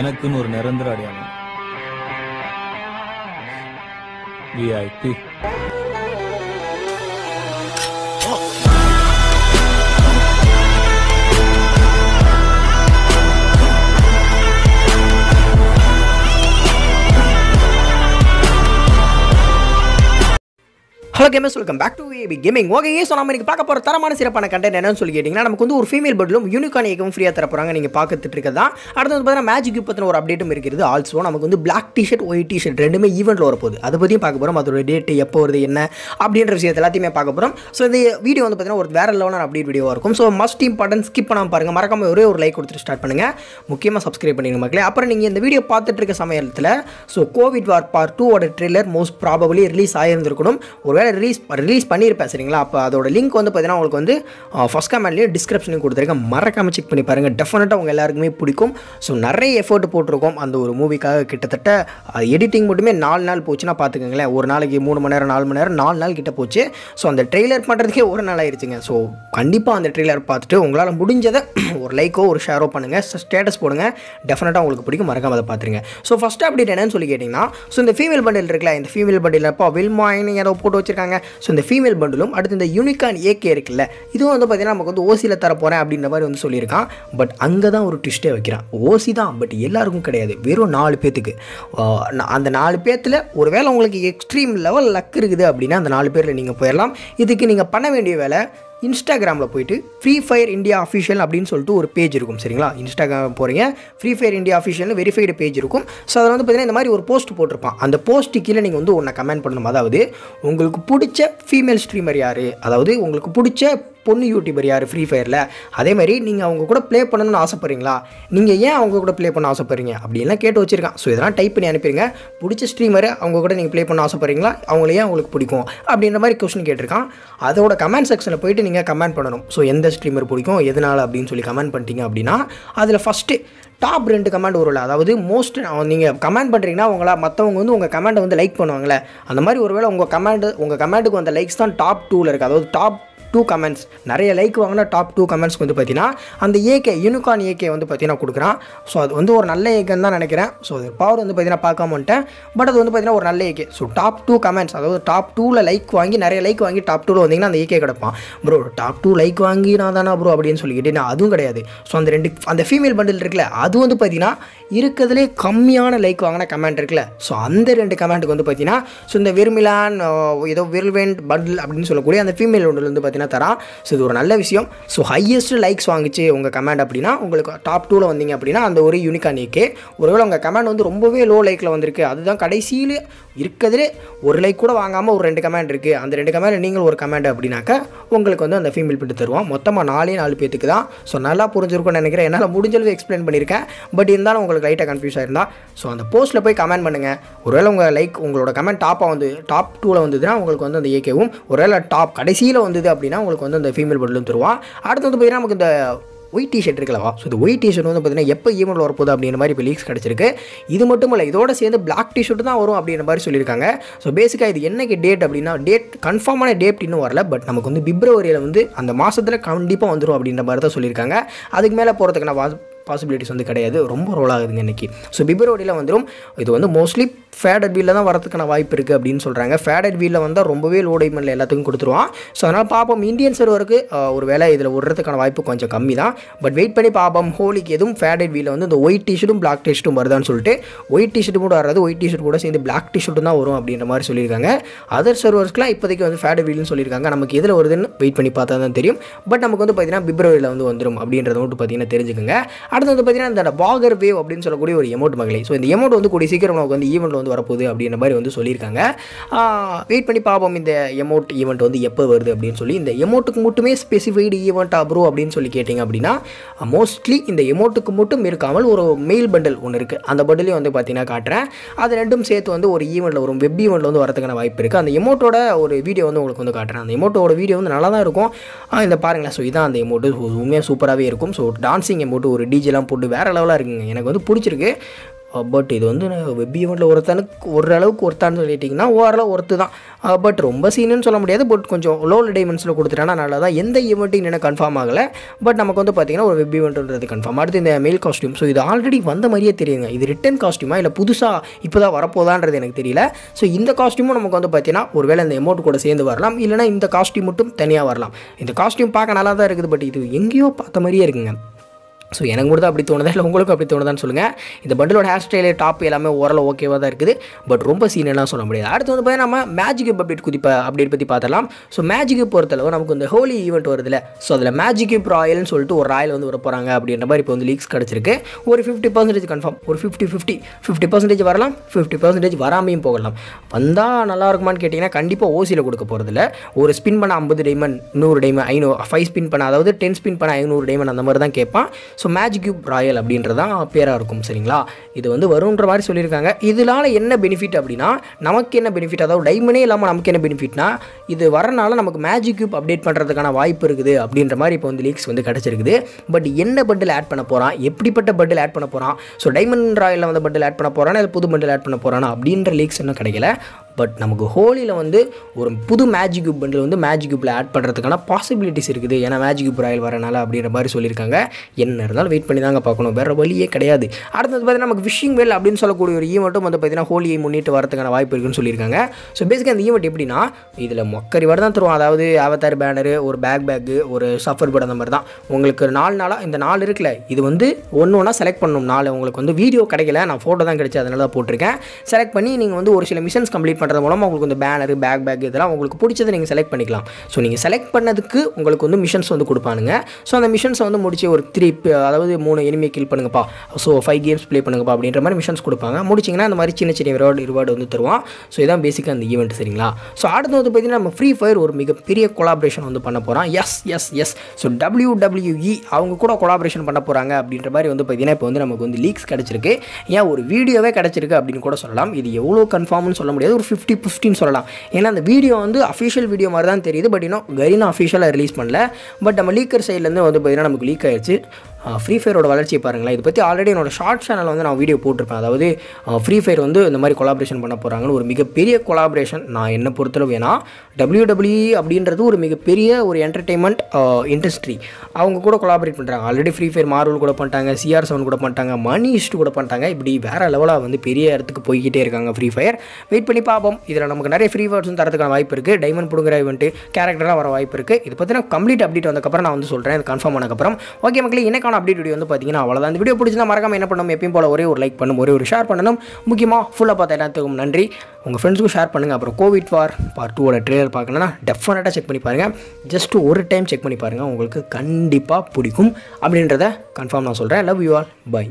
எனக்குன்னு ஒரு நிரந்தர அடையாளம் VIP hello gamers welcome back to AB Gaming okay so நம்ம நீங்கள் பார்க்க போகிற தரமான சிறப்பான கண்டென்ட் என்னன்னு சொல்லி கேட்டிங்கன்னா நமக்கு வந்து ஒரு ஃபீமேல் பட்லும் யூனிகான் ஏகம் ஃப்ரீயாக தர போகிறாங்க நீங்கள் பார்த்துட்டு இருக்கதா அடுத்து வந்து பார்த்தீங்கன்னா மேஜிக் பற்றின ஒரு அப்டேட்டும் இருக்கிறது ஆல்சோ நமக்கு வந்து பிளாக் டிஷர்ட் ஒயிட் டிஷர்ட் ரெண்டுமே ஈவெண்ட்டில் வரப்போகுது அதை பற்றியும் பார்க்க போகிறோம் அதோட டேட் எப்போ வருது என்ன அப்படின்ற விஷயத்தை எல்லாத்தையுமே பார்க்க போகிறோம் ஸோ இந்த வீடியோ வந்து பார்த்தீங்கன்னா ஒரு வேறு லெவலான அப்டேட் வீடியோவாக இருக்கும் ஸோ மஸ்ட் இம்பார்ட்டன் ஸ்கிப் பண்ணாமல் பாருங்கள் மறக்காமல் ஒரே ஒரு லைக் கொடுத்துட்டு ஸ்டார்ட் பண்ணுங்கள் முக்கியமாக சப்ஸ்கிரைப் பண்ணிடுங்க மக்களே அப்புறம் நீங்கள் இந்த வீடியோ பார்த்துட்டு இருக்க சமயத்தில் ஸோ கோவிட் வார் பார்ட் ஓட ட்ரெய்லர் மோஸ்ட் ப்ராபபிளி ரிலீஸ் ஆகியிருந்திருக்கணும் ஒருவேளை ரிலீஸ் ரிலீஸ் பண்ணியிருப்பேன் சரிங்களா அப்போ அதோட லிங்க் வந்து பார்த்தீங்கன்னா உங்களுக்கு வந்து ஃபஸ்ட் கமெண்ட்லேயும் டிஸ்கிரிப்ஷனையும் கொடுத்துருக்கேன் மறக்காமல் செக் பண்ணி பாருங்கள் டெஃபினட்டாக உங்கள் எல்லாருக்குமே பிடிக்கும் ஸோ நிறைய எஃபர்ட் போட்டிருக்கோம் அந்த ஒரு மூவிக்காக கிட்டத்தட்ட எடிட்டிங் மட்டுமே நாலு நாள் போச்சுன்னா பார்த்துக்கோங்களேன் ஒரு நாளைக்கு மூணு மணி நேரம் நாலு மணி நேரம் நாலு நாள் கிட்ட போச்சு ஸோ அந்த ட்ரெய்லர் பண்ணுறதுக்கே ஒரு நாள் ஆயிடுச்சுங்க ஸோ கண்டிப்பாக அந்த ட்ரெய்லர் பார்த்துட்டு உங்களால் முடிஞ்சதை ஒரு லைக்கோ ஒரு ஷேரோ பண்ணுங்கள் ஸ்டேட்டஸ் போடுங்க டெஃபினட்டாக உங்களுக்கு பிடிக்கும் மறக்காம அதை பார்த்துருங்க ஸோ ஃபஸ்ட் அப்டேட் என்னன்னு சொல்லி கேட்டிங்கன்னா ஸோ இந்த ஃபீமேல் பண்டில் இருக்குல்ல இந்த ஃபீமேல் பண்டில் அப்போ வில்மாயின் ஏதோ போட்டு வச்சிருக்காங்க கொடுத்துருக்காங்க ஸோ இந்த ஃபீமேல் பண்டிலும் அடுத்து இந்த யூனிகான் ஏகே இருக்குல்ல இதுவும் வந்து பார்த்தீங்கன்னா நமக்கு வந்து ஓசியில் போகிறேன் அப்படின்ற மாதிரி வந்து சொல்லியிருக்கான் பட் அங்கே தான் ஒரு ட்விஸ்ட்டே வைக்கிறான் ஓசி தான் பட் எல்லாருக்கும் கிடையாது வெறும் நாலு பேத்துக்கு அந்த நாலு பேத்தில் ஒருவேளை உங்களுக்கு எக்ஸ்ட்ரீம் லெவல் லக் இருக்குது அப்படின்னா அந்த நாலு பேரில் நீங்கள் போயிடலாம் இதுக்கு நீங்கள் பண்ண வேண்டிய வேலை இன்ஸ்டாகிராமில் போயிட்டு ஃப்ரீ ஃபயர் இந்தியா அஃபிஷியல் அப்படின்னு சொல்லிட்டு ஒரு பேஜ் இருக்கும் சரிங்களா இன்ஸ்டாகிராம் போகிறீங்க Free Fire India official verified page இருக்கும் ஸோ அதில் வந்து பார்த்தீங்கன்னா இந்த மாதிரி ஒரு போஸ்ட் போட்டிருப்பான் அந்த போஸ்ட்டு கீழே நீங்கள் வந்து ஒன்றை கமெண்ட் பண்ணணும் அதாவது உங்களுக்கு பிடிச்ச ஃபீமேல் ஸ்ட்ரீமர் யார் அதாவது உங்களுக்கு பிடிச்ச பொண்ணு யூடியூபர் யார் ஃப்ரீ ஃபயரில் அதேமாதிரி நீங்கள் அவங்க கூட ப்ளே பண்ணணும்னு ஆசைப்பட்றீங்களா நீங்கள் ஏன் அவங்க கூட ப்ளே பண்ண ஆசைப்பட்றீங்க அப்படின்லாம் கேட்டு வச்சுருக்கான் ஸோ இதெல்லாம் டைப் பண்ணி அனுப்பிடுங்க பிடிச்ச ஸ்ட்ரீமர் அவங்க கூட நீங்கள் ப்ளே பண்ண ஆசைப்பட்றீங்களா அவங்கள ஏன் உங்களுக்கு பிடிக்கும் அப்படின்ற மாதிரி கொஸ்டின் கேட்டிருக்கான் அதோட கமெண்ட் செக்ஷனில் போயிட்டு நீங்கள் கமெண்ட் பண்ணணும் ஸோ எந்த ஸ்ட்ரீமர் பிடிக்கும் எதனால் அப்படின்னு சொல்லி கமெண்ட் பண்ணிட்டீங்க அப்படின்னா அதில் ஃபஸ்ட்டு டாப் ரெண்டு கமெண்ட் வரும்ல அதாவது மோஸ்ட் நீங்கள் கமெண்ட் பண்ணுறீங்கன்னா உங்களால் மற்றவங்க வந்து உங்கள் கமெண்ட்டை வந்து லைக் பண்ணுவாங்களே அந்த மாதிரி ஒருவேளை உங்கள் கமெண்ட் உங்கள் கமெண்ட்டுக்கு வந்த லைக்ஸ் தான் டாப் டூவில் இருக்குது அதாவது டாப் டூ கமெண்ட்ஸ் நிறைய லைக் வாங்கினா டாப் டூ கமெண்ட்ஸ்க்கு வந்து பார்த்தீங்கன்னா அந்த ஏகே யூனிகான் ஏகே வந்து பார்த்தீங்கன்னா கொடுக்குறான் ஸோ அது வந்து ஒரு நல்ல ஏகேன்னு தான் நினைக்கிறேன் ஸோ அது பவர் வந்து பார்த்தீங்கன்னா பார்க்காம வந்துட்டேன் பட் அது வந்து பார்த்தீங்கன்னா ஒரு நல்ல AK so top two comments அதாவது டாப் டூவில் லைக் வாங்கி நிறைய லைக் வாங்கி டாப் டூவில் வந்தீங்கன்னா அந்த ஏகே கிடப்பான் ப்ரோ டாப் டூ லைக் வாங்கி நான் தானா ப்ரோ அப்படின்னு சொல்லிக்கிட்டு நான் அதுவும் கிடையாது ஸோ அந்த ரெண்டு அந்த ஃபீமேல் பண்டில் இருக்குல்ல அது வந்து பார்த்தீங்கன்னா இருக்கிறதுலே கம்மியான லைக் வாங்கின கமெண்ட் இருக்குல்ல ஸோ அந்த ரெண்டு கமெண்ட்டுக்கு வந்து பார்த்தீங்கன்னா ஸோ இந்த விர்மிலான் ஏதோ விர்வெண்ட் பண்டில் அப்படின்னு சொல்லக்கூடிய அந்த ஃபீமேல் பண்டில் வந்து பார்த்தீங்கன்னா பண்ண தரான் ஸோ இது ஒரு நல்ல விஷயம் ஸோ ஹையஸ்ட் லைக்ஸ் வாங்கிச்சு உங்கள் கமெண்ட் அப்படின்னா உங்களுக்கு டாப் டூவில் வந்தீங்க அப்படின்னா அந்த ஒரு யூனிக்காக நீக்கே ஒருவேளை உங்கள் கமெண்ட் வந்து ரொம்பவே லோ லைக்கில் வந்திருக்கு அதுதான் கடைசியில் இருக்கிறதுலே ஒரு லைக் கூட வாங்காமல் ஒரு ரெண்டு கமெண்ட் இருக்குது அந்த ரெண்டு கமெண்ட் நீங்கள் ஒரு கமெண்ட் அப்படின்னாக்கா உங்களுக்கு வந்து அந்த ஃபீமேல் பிரிண்ட் தருவோம் மொத்தமாக நாலே நாலு பேத்துக்கு தான் ஸோ நல்லா புரிஞ்சிருக்கும்னு நினைக்கிறேன் என்னால் முடிஞ்சளவு எக்ஸ்பிளைன் பண்ணியிருக்கேன் பட் இருந்தாலும் உங்களுக்கு லைட்டாக கன்ஃபியூஸ் ஆயிருந்தா ஸோ அந்த போஸ்ட்டில் போய் கமெண்ட் பண்ணுங்கள் ஒருவேளை உங்கள் லைக் உங்களோட கமெண்ட் டாப்பாக வந்து டாப் டூவில் வந்ததுன்னா உங்களுக்கு வந்து அந்த ஏகேவும் ஒருவேளை டாப் கடைசியில் வந்தது அப்படின்னா உங்களுக்கு வந்து அந்த ஃபீமேல் பட்டிலும் தருவோம் அடுத்து வந்து பார்த்தீங்கன்னா நமக்கு இந்த ஒயிட் டிஷர்ட் இருக்கலவா ஸோ இந்த ஒயிட் டிஷர்ட் வந்து பார்த்தீங்கன்னா எப்போ ஈவனில் e வரப்போகுது அப்படின்ற மாதிரி இப்போ லீக்ஸ் கிடச்சிருக்கு இது மட்டும் இல்லை இதோட சேர்ந்து பிளாக் டிஷர்ட் தான் வரும் அப்படின்ற மாதிரி சொல்லியிருக்காங்க ஸோ பேசிக்காக இது என்னைக்கு டேட் அப்படின்னா டேட் கன்ஃபார்மான டேட் இன்னும் வரல பட் நமக்கு வந்து பிப்ரவரியில் வந்து அந்த மாதத்தில் கண்டிப்பாக வந்துடும் அப்படின்ற மாதிரி தான் சொல்லியிருக்காங்க அதுக்கு மேலே போகிறதுக்கு நான் பாசிபிலிட்டிஸ் வந்து கிடையாது ரொம்ப ரோல் ஆகுதுங்க இன்றைக்கி ஸோ பிப்ரவரியில் வந்துடும் இது வந்து மோஸ்ட்லி ஃபேடட் வீலில் தான் வரதுக்கான வாய்ப்பு இருக்குது அப்படின்னு சொல்கிறாங்க ஃபேடட் வீலில் வந்தால் ரொம்பவே லோ டைமண்டில் எல்லாத்துக்கும் கொடுத்துருவான் ஸோ அதனால் பார்ப்போம் இந்தியன் சர்வருக்கு ஒரு வேலை இதில் விடுறதுக்கான வாய்ப்பு கொஞ்சம் கம்மி தான் பட் வெயிட் பண்ணி பார்ப்போம் ஹோலிக்கு எதுவும் ஃபேடட் வீலில் வந்து இந்த ஒயிட் டிஷர்ட்டும் பிளாக் டிஷர்ட்டும் வருதான்னு சொல்லிட்டு ஒயிட் டிஷர்ட் கூட வராது ஒயிட் டிஷர்ட் கூட சேர்ந்து பிளாக் டிஷர்ட்டும் தான் வரும் அப்படின்ற மாதிரி சொல்லியிருக்காங்க அதர் சர்வர்ஸ்க்குலாம் இப்போதைக்கு வந்து ஃபேடட் வீல்னு சொல்லியிருக்காங்க நமக்கு எதில் வருதுன்னு வெயிட் பண்ணி பார்த்தா தான் தெரியும் பட் நமக்கு வந்து பார்த்திங்கன்னா பிப்ரவரியில் வந்து வந்துடும் அப்படின்றத மட்டும் பார்த்திங்கன்னா தெரிஞ்சுக்கோங்க அடுத்தது பார்த்தீங்கன்னா இந்த வாகர் வேவ் அப்படின்னு சொல்லக்கூடிய ஒரு எமௌண்ட் மகளே ஸோ இந்த எமௌண்ட் வந்து கூடிய சீக்கிரம் நமக்கு வந்து ஈவெண்ட் வந்து வரப்போகுது அப்படின்ற மாதிரி வந்து சொல்லியிருக்காங்க வெயிட் பண்ணி பார்ப்போம் இந்த எமௌண்ட் ஈவெண்ட் வந்து எப்போ வருது அப்படின்னு சொல்லி இந்த எமௌண்ட்டுக்கு மட்டுமே ஸ்பெசிஃபைடு ஈவெண்ட் ப்ரோ அப்படின்னு சொல்லி கேட்டிங்க அப்படின்னா மோஸ்ட்லி இந்த எமௌண்ட்டுக்கு மட்டும் இருக்காமல் ஒரு மெயில் பண்டல் ஒன்று இருக்குது அந்த பண்டலையும் வந்து பார்த்தீங்கன்னா காட்டுறேன் அது ரெண்டும் சேர்த்து வந்து ஒரு ஈவெண்ட்டில் வரும் வெப் ஈவெண்ட்டில் வந்து வரதுக்கான வாய்ப்பு இருக்குது அந்த எமௌண்ட்டோட ஒரு வீடியோ வந்து உங்களுக்கு வந்து காட்டுறேன் அந்த எமௌண்ட்டோட வீடியோ வந்து நல்லா தான் இருக்கும் இந்த பாருங்களேன் ஸோ இதான் அந்த எமௌண்ட்டு உண்மையாக சூப்பராகவே இருக்கும் ஸோ டான்சிங் எமௌண்ட்டு ஒரு டிஜி சிஜிலாம் போட்டு வேறு லெவலாக இருக்குங்க எனக்கு வந்து பிடிச்சிருக்கு பட் இது வந்து வெப் ஈவெண்ட்டில் ஒருத்தனுக்கு ஓரளவுக்கு ஒருத்தான்னு சொல்லிட்டிங்கன்னா ஓரளவு ஒருத்து தான் பட் ரொம்ப சீனுன்னு சொல்ல முடியாது பட் கொஞ்சம் லோ டைமென்ஷனில் கொடுத்துட்டானா நல்லா தான் எந்த ஈவெண்ட்டையும் என்ன கன்ஃபார்ம் ஆகலை பட் நமக்கு வந்து பார்த்திங்கன்னா ஒரு வெப் ஈவெண்ட்டுன்றது கன்ஃபார்ம் அடுத்து இந்த மெயில் காஸ்ட்யூம் ஸோ இது ஆல்ரெடி வந்த மாதிரியே தெரியுங்க இது ரிட்டன் காஸ்ட்யூமா இல்லை புதுசாக இப்போ தான் வரப்போதான்றது எனக்கு தெரியல ஸோ இந்த காஸ்ட்யூமும் நமக்கு வந்து பார்த்தீங்கன்னா வேளை இந்த அமௌண்ட் கூட சேர்ந்து வரலாம் இல்லைனா இந்த காஸ்ட்யூம் மட்டும் தனியாக வரலாம் இந்த காஸ்ட்யூம் பார்க்க நல்லா தான் இருக்குது பட் இது எங்கேயோ பார்த்த மாதிரியே இருக்குங்க ஸோ எனக்கு மட்டும் அப்படி தோணுதா இல்லை உங்களுக்கும் அப்படி தோணுதான்னு சொல்லுங்கள் இந்த பண்டிலோட ஹேர் ஸ்டைலு டாப் எல்லாமே ஓரளவு ஓகேவாக தான் இருக்குது பட் ரொம்ப சீனெல்லாம் சொல்ல முடியாது அடுத்து வந்து பார்த்தீங்கன்னா நம்ம மேஜிக் அப்டேட் குதிப்ப அப்டேட் பற்றி பார்த்தலாம் ஸோ மேஜிக்கு பொறுத்தளவு நமக்கு இந்த ஹோலி ஈவெண்ட் இல்லை ஸோ அதில் மேஜிக் இப் ராயல்னு சொல்லிட்டு ஒரு ராயல் வந்து வர போகிறாங்க அப்படின்ற மாதிரி இப்போ வந்து லீக்ஸ் கிடச்சிருக்கு ஒரு ஃபிஃப்டி பர்சன்டேஜ் கன்ஃபார்ம் ஒரு ஃபிஃப்டி ஃபிஃப்டி ஃபிஃப்டி பர்சன்டேஜ் வரலாம் ஃபிஃப்டி பர்சன்டேஜ் வராமையும் போகலாம் வந்தால் நல்லா இருக்குமான்னு கேட்டிங்கன்னா கண்டிப்பாக ஓசியில் கொடுக்க போகிறதில்ல ஒரு ஸ்பின் பண்ண ஐம்பது டைமண்ட் நூறு டைமண்ட் ஐநூறு ஃபைவ் ஸ்பின் பண்ண அதாவது டென் ஸ்பின் பண்ண ஐநூறு டைமண்ட் அந்த மாதிரி தான் கேட்பான் ஸோ மேஜிக் கியூப் ராயல் அப்படின்றது தான் பேராக இருக்கும் சரிங்களா இது வந்து வருன்ற மாதிரி சொல்லியிருக்காங்க இதனால் என்ன பெனிஃபிட் அப்படின்னா நமக்கு என்ன பெனிஃபிட் அதாவது டைமண்டே இல்லாமல் நமக்கு என்ன பெனிஃபிட்னா இது வரனால நமக்கு மேஜிக் கியூப் அப்டேட் பண்ணுறதுக்கான வாய்ப்பு இருக்குது அப்படின்ற மாதிரி இப்போ வந்து லீக்ஸ் வந்து கிடச்சிருக்குது பட் என்ன பட்டில் ஆட் பண்ண போகிறான் எப்படிப்பட்ட பட்டில் ஆட் பண்ண போகிறான் ஸோ டைமண்ட் ராயலில் வந்து பட்டில் ஆட் பண்ண போகிறானா இல்லை புது பண்டில் ஆட் பண்ண போகிறானா அப்படின்ற லீக்ஸ் இன்னும் கிடைக்கல பட் நமக்கு ஹோலியில் வந்து ஒரு புது மேஜிக் கியூப் பண்டில் வந்து மேஜிக் கியூப்பில் ஆட் பண்ணுறதுக்கான பாசிபிலிட்டிஸ் இருக்குது ஏன்னா மேஜிக் கியூப் ராயல் வரனால அப்படின்ற மாதிரி சொல்லியிருக்காங்க என்ன இருந்தாலும் வெயிட் பண்ணி தாங்க பார்க்கணும் வேறு வழியே கிடையாது அடுத்தது பார்த்தீங்கன்னா நமக்கு விஷிங் வெல் அப்படின்னு சொல்லக்கூடிய ஒரு ஈவெண்ட்டும் வந்து பார்த்தீங்கன்னா ஹோலியை முன்னிட்டு வரதுக்கான வாய்ப்பு இருக்குன்னு சொல்லியிருக்காங்க ஸோ பேசிக்காக இந்த ஈவெண்ட் எப்படின்னா இதில் மொக்கரி வர தான் தருவோம் அதாவது அவத்தார் பேனரு ஒரு பேக் பேக்கு ஒரு சஃபர் பட் அந்த மாதிரி தான் உங்களுக்கு நாலு நாளாக இந்த நாள் இருக்குல்ல இது வந்து ஒன்று ஒன்றா செலக்ட் பண்ணணும் நாள் உங்களுக்கு வந்து வீடியோ கிடைக்கல நான் ஃபோட்டோ தான் கிடைச்சி அதனால தான் போட்டிருக்கேன் செலக்ட் பண்ணி நீங்கள் வந்து ஒரு சில மிஷன்ஸ் கம்ப்ளீட் பண்ணுறது மூலமாக உங்களுக்கு இந்த பேனர் பேக் பேக் இதெல்லாம் உங்களுக்கு பிடிச்சதை நீங்கள் செலக்ட் பண்ணிக்கலாம் ஸோ நீங்கள் செலக்ட் பண்ணதுக்கு உங்களுக்கு வந்து மிஷன்ஸ் வந்து கொடுப்பானுங்க ஸோ அந்த மிஷன்ஸை வந்து முடிச்சு ஒரு த்ரீ அதாவது மூணு எனிமே கில் பண்ணுங்கப்பா ஸோ ஃபைவ் கேம்ஸ் ப்ளே பண்ணுங்கப்பா அப்படின்ற மாதிரி மிஷன்ஸ் கொடுப்பாங்க முடிச்சிங்கன்னா அந்த மாதிரி சின்ன சின்ன ரிவார்டு ரிவார்டு வந்து தருவோம் ஸோ இதான் பேசிக்காக அந்த ஈவெண்ட் சரிங்களா ஸோ அடுத்து வந்து பார்த்தீங்கன்னா நம்ம ஃப்ரீ ஃபயர் ஒரு மிகப்பெரிய கொலாபரேஷன் வந்து பண்ண போகிறோம் yes yes yes so W W E அவங்க கூட கொலாபரேஷன் பண்ண போகிறாங்க அப்படின்ற மாதிரி வந்து பார்த்தீங்கன்னா இப்போ வந்து நமக்கு வந்து லீக்ஸ் கிடச்சிருக்கு ஏன் ஒரு வீடியோவே கிடச்சிருக்கு அப்படின்னு கூட சொல்லலாம் இது எவ்வளோ கன்ஃபார்ம்னு சொல்ல முடியாது ஒரு ஃபிஃப்டி ஃபிஃப்டின்னு சொல்லலாம் ஏன்னா அந்த வீடியோ வந்து அஃபிஷியல் வீடியோ மாதிரி தான் தெரியுது பட் இன்னும் கரீனா அஃபிஷியலாக ரிலீஸ் பண்ணல பட் நம்ம லீக்கர் சைட்லேருந்து வந்து பார்த்திங்கன்னா நமக்கு லீக் ஆயிடுச்சு ஃப்ரீ ஃபயரோட வளர்ச்சியை பாருங்களேன் இதை பற்றி ஆல்ரெடி என்னோட ஷார்ட் சேனலில் வந்து நான் வீடியோ போட்டிருப்பேன் அதாவது ஃப்ரீ ஃபயர் வந்து இந்த மாதிரி கொலாபரேஷன் பண்ண போகிறாங்கன்னு ஒரு மிகப்பெரிய கொலாபரேஷன் நான் என்னை பொறுத்தளவு ஏன்னா டபிள்யூடபிள்யூ e அப்படின்றது ஒரு மிகப்பெரிய ஒரு என்டர்டெயின்மெண்ட் இண்டஸ்ட்ரி அவங்க கூட கொலாபரேட் பண்ணுறாங்க ஆல்ரெடி ஃப்ரீ ஃபயர் மார்வல் கூட பண்ணிட்டாங்க சிஆர் செவன் கூட பண்ணிட்டாங்க மணி கூட பண்ணிட்டாங்க இப்படி வேறு லெவலாக வந்து பெரிய இடத்துக்கு போய்கிட்டே இருக்காங்க ஃப்ரீ ஃபயர் வெயிட் பண்ணி பார்ப்போம் இதில் நமக்கு நிறைய ஃப்ரீ ஃபயர்ஸும் தரத்துக்கான வாய்ப்பு இருக்குது டைமண்ட் பிடுங்குற வந்துட்டு கேரக்டர்லாம் வர வாய்ப்பு இருக்குது இது பற்றி நான் கம்ப்ளீட் அப்டேட் வந்தக்கப்புறம் நான் வந்து சொல்கிறேன் கன்ஃபார்ம் ஆனதுக்கப்புறம் ஓகே மக்களே என்ன அப்டேட் வீடியோ வந்து பார்த்தீங்கன்னா அவ்வளோதான் இந்த வீடியோ பிடிச்சிருந்தா மறக்காம என்ன பண்ணணும் எப்பயும் போல ஒரே ஒரு லைக் பண்ணும் ஒரே ஒரு ஷேர் பண்ணணும் முக்கியமாக ஃபுல்லாக பார்த்த எல்லாத்துக்கும் நன்றி உங்கள் ஃப்ரெண்ட்ஸுக்கும் ஷேர் பண்ணுங்கள் அப்புறம் கோவிட் வார் பார்ட் டூவோட ட்ரெய்லர் பார்க்கணுன்னா டெஃபினட்டாக செக் பண்ணி பாருங்கள் ஜஸ்ட் ஒரு டைம் செக் பண்ணி பாருங்கள் உங்களுக்கு கண்டிப்பாக பிடிக்கும் அப்படின்றத கன்ஃபார்ம் நான் சொல்கிறேன் லவ் யூ ஆல் பை